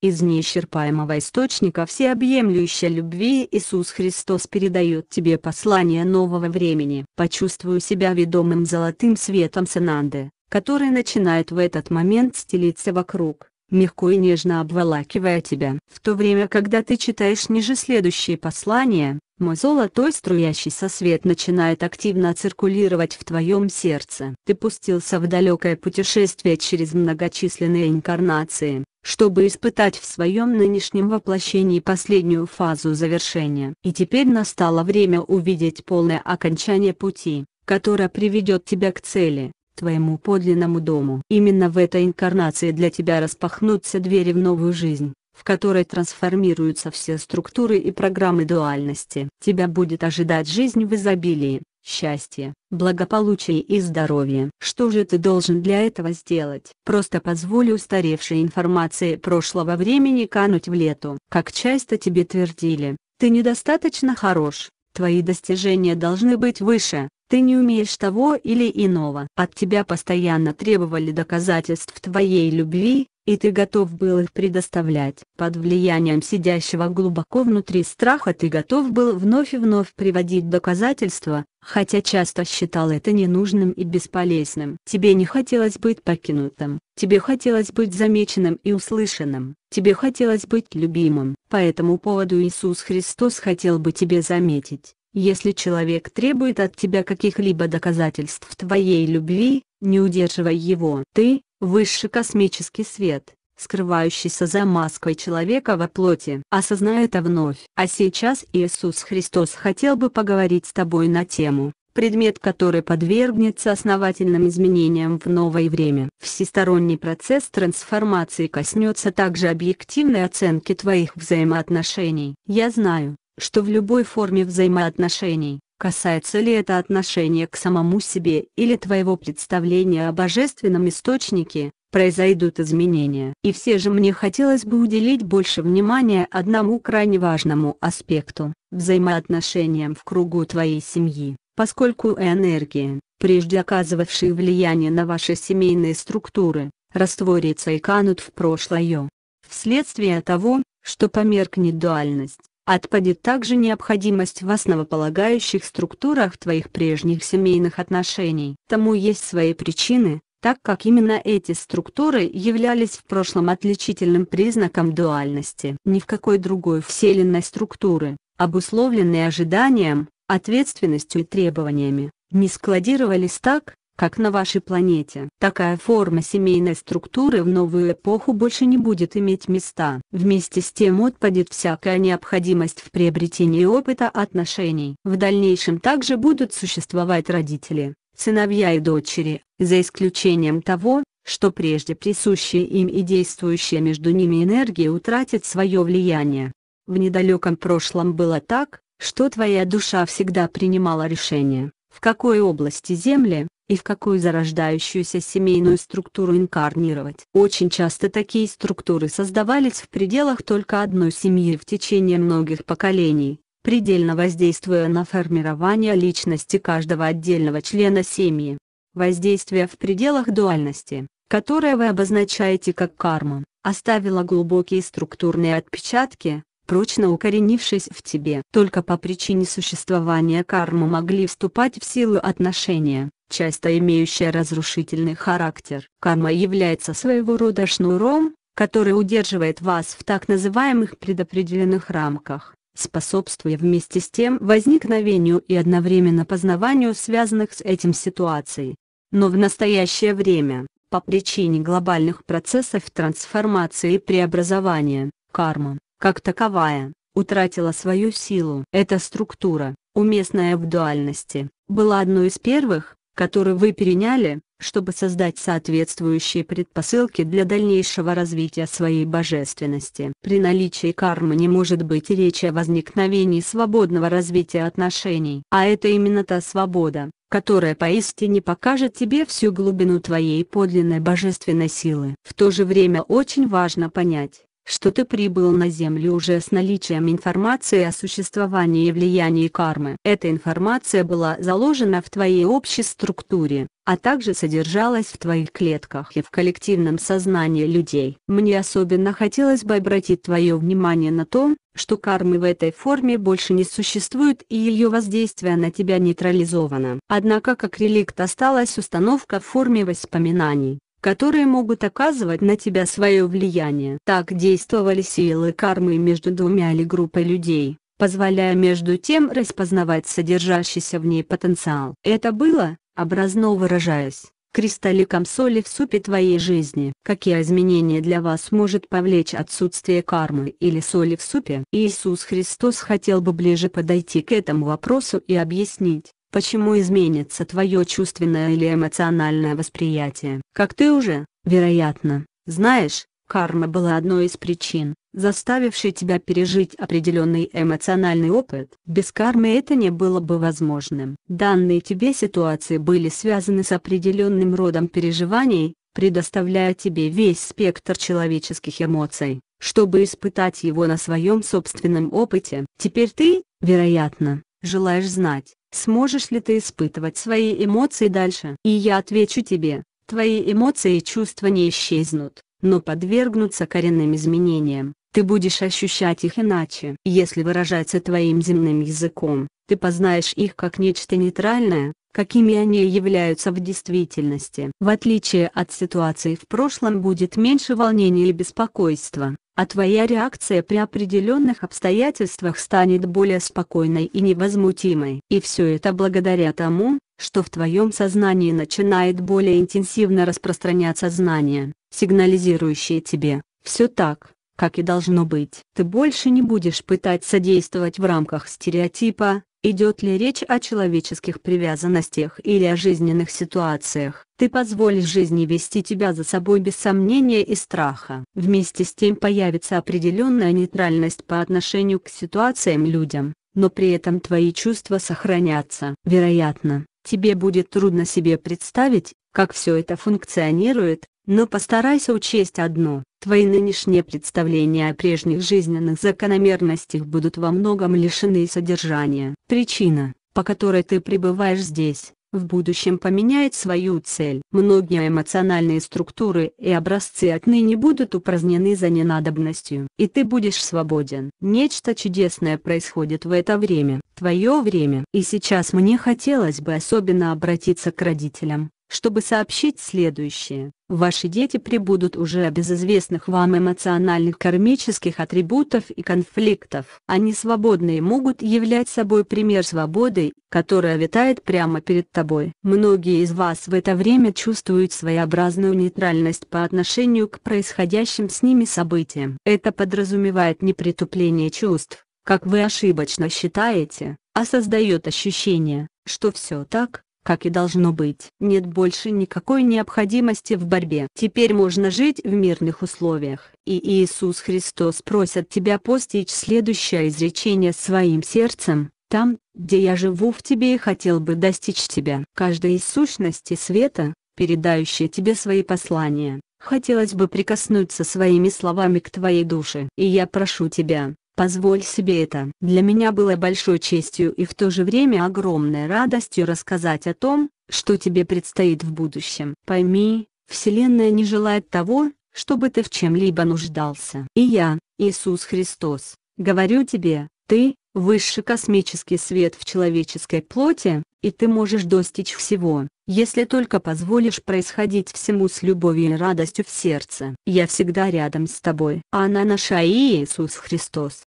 Из неисчерпаемого источника всеобъемлющей любви Иисус Христос передает тебе послание нового времени. Почувствую себя ведомым золотым светом Сананды, который начинает в этот момент стелиться вокруг, мягко и нежно обволакивая тебя. В то время, когда ты читаешь ниже следующие послания, мой золотой струящийся свет начинает активно циркулировать в твоем сердце. Ты пустился в далекое путешествие через многочисленные инкарнации, чтобы испытать в своем нынешнем воплощении последнюю фазу завершения. И теперь настало время увидеть полное окончание пути, которое приведет тебя к цели, твоему подлинному дому. Именно в этой инкарнации для тебя распахнутся двери в новую жизнь в которой трансформируются все структуры и программы дуальности. Тебя будет ожидать жизнь в изобилии, счастье, благополучие и здоровье. Что же ты должен для этого сделать? Просто позволь устаревшей информации прошлого времени кануть в лету. Как часто тебе твердили, ты недостаточно хорош, твои достижения должны быть выше, ты не умеешь того или иного. От тебя постоянно требовали доказательств твоей любви, и ты готов был их предоставлять. Под влиянием сидящего глубоко внутри страха ты готов был вновь и вновь приводить доказательства, хотя часто считал это ненужным и бесполезным. Тебе не хотелось быть покинутым, тебе хотелось быть замеченным и услышанным, тебе хотелось быть любимым. По этому поводу Иисус Христос хотел бы тебе заметить. Если человек требует от тебя каких-либо доказательств твоей любви, не удерживай его. Ты, высший космический свет, скрывающийся за маской человека во плоти. Осознай это вновь. А сейчас Иисус Христос хотел бы поговорить с тобой на тему, предмет который подвергнется основательным изменениям в новое время. Всесторонний процесс трансформации коснется также объективной оценки твоих взаимоотношений. Я знаю, что в любой форме взаимоотношений, Касается ли это отношения к самому себе или твоего представления о божественном источнике, произойдут изменения. И все же мне хотелось бы уделить больше внимания одному крайне важному аспекту – взаимоотношениям в кругу твоей семьи, поскольку энергия, прежде оказывавшие влияние на ваши семейные структуры, растворится и канут в прошлое. Вследствие того, что померкнет дуальность, Отпадет также необходимость в основополагающих структурах твоих прежних семейных отношений. Тому есть свои причины, так как именно эти структуры являлись в прошлом отличительным признаком дуальности. Ни в какой другой вселенной структуры, обусловленные ожиданием, ответственностью и требованиями, не складировались так, как на вашей планете. Такая форма семейной структуры в новую эпоху больше не будет иметь места. Вместе с тем отпадет всякая необходимость в приобретении опыта отношений. В дальнейшем также будут существовать родители, сыновья и дочери, за исключением того, что прежде присущие им и действующие между ними энергии утратят свое влияние. В недалеком прошлом было так, что твоя душа всегда принимала решение, в какой области Земли, и в какую зарождающуюся семейную структуру инкарнировать. Очень часто такие структуры создавались в пределах только одной семьи в течение многих поколений, предельно воздействуя на формирование личности каждого отдельного члена семьи. Воздействие в пределах дуальности, которое вы обозначаете как карма, оставило глубокие структурные отпечатки, прочно укоренившись в тебе. Только по причине существования кармы могли вступать в силу отношения, часто имеющая разрушительный характер. Карма является своего рода шнуром, который удерживает вас в так называемых предопределенных рамках, способствуя вместе с тем возникновению и одновременно познаванию связанных с этим ситуаций. Но в настоящее время, по причине глобальных процессов трансформации и преобразования, карма, как таковая, утратила свою силу. Эта структура, уместная в дуальности, была одной из первых, который вы переняли, чтобы создать соответствующие предпосылки для дальнейшего развития своей божественности. При наличии кармы не может быть речи о возникновении свободного развития отношений. А это именно та свобода, которая поистине покажет тебе всю глубину твоей подлинной божественной силы. В то же время очень важно понять, что ты прибыл на Землю уже с наличием информации о существовании и влиянии кармы. Эта информация была заложена в твоей общей структуре, а также содержалась в твоих клетках и в коллективном сознании людей. Мне особенно хотелось бы обратить твое внимание на то, что кармы в этой форме больше не существует и ее воздействие на тебя нейтрализовано. Однако как реликт осталась установка в форме воспоминаний которые могут оказывать на тебя свое влияние. Так действовали силы кармы между двумя или группой людей, позволяя между тем распознавать содержащийся в ней потенциал. Это было, образно выражаясь, кристалликом соли в супе твоей жизни. Какие изменения для вас может повлечь отсутствие кармы или соли в супе? Иисус Христос хотел бы ближе подойти к этому вопросу и объяснить, почему изменится твое чувственное или эмоциональное восприятие. Как ты уже, вероятно, знаешь, карма была одной из причин, заставившей тебя пережить определенный эмоциональный опыт. Без кармы это не было бы возможным. Данные тебе ситуации были связаны с определенным родом переживаний, предоставляя тебе весь спектр человеческих эмоций, чтобы испытать его на своем собственном опыте. Теперь ты, вероятно, желаешь знать, сможешь ли ты испытывать свои эмоции дальше? И я отвечу тебе, твои эмоции и чувства не исчезнут, но подвергнутся коренным изменениям. Ты будешь ощущать их иначе. Если выражаться твоим земным языком, ты познаешь их как нечто нейтральное, какими они являются в действительности. В отличие от ситуации в прошлом будет меньше волнения и беспокойства, а твоя реакция при определенных обстоятельствах станет более спокойной и невозмутимой. И все это благодаря тому, что в твоем сознании начинает более интенсивно распространяться знание, сигнализирующее тебе «все так» как и должно быть. Ты больше не будешь пытаться действовать в рамках стереотипа, Идет ли речь о человеческих привязанностях или о жизненных ситуациях? Ты позволишь жизни вести тебя за собой без сомнения и страха. Вместе с тем появится определенная нейтральность по отношению к ситуациям людям, но при этом твои чувства сохранятся. Вероятно, тебе будет трудно себе представить, как все это функционирует, но постарайся учесть одно, твои нынешние представления о прежних жизненных закономерностях будут во многом лишены содержания. Причина, по которой ты пребываешь здесь, в будущем поменяет свою цель. Многие эмоциональные структуры и образцы отныне будут упразднены за ненадобностью. И ты будешь свободен. Нечто чудесное происходит в это время. Твое время. И сейчас мне хотелось бы особенно обратиться к родителям чтобы сообщить следующее. Ваши дети прибудут уже без известных вам эмоциональных кармических атрибутов и конфликтов. Они свободные и могут являть собой пример свободы, которая витает прямо перед тобой. Многие из вас в это время чувствуют своеобразную нейтральность по отношению к происходящим с ними событиям. Это подразумевает не притупление чувств, как вы ошибочно считаете, а создает ощущение, что все так, как и должно быть. Нет больше никакой необходимости в борьбе. Теперь можно жить в мирных условиях. И Иисус Христос просит тебя постичь следующее изречение своим сердцем. Там, где я живу в тебе и хотел бы достичь тебя. Каждая из сущностей света, передающая тебе свои послания, хотелось бы прикоснуться своими словами к твоей душе. И я прошу тебя, Позволь себе это. Для меня было большой честью и в то же время огромной радостью рассказать о том, что тебе предстоит в будущем. Пойми, Вселенная не желает того, чтобы ты в чем-либо нуждался. И я, Иисус Христос, говорю тебе, ты – высший космический свет в человеческой плоти, и ты можешь достичь всего, если только позволишь происходить всему с любовью и радостью в сердце. Я всегда рядом с тобой. Она наша и Иисус Христос.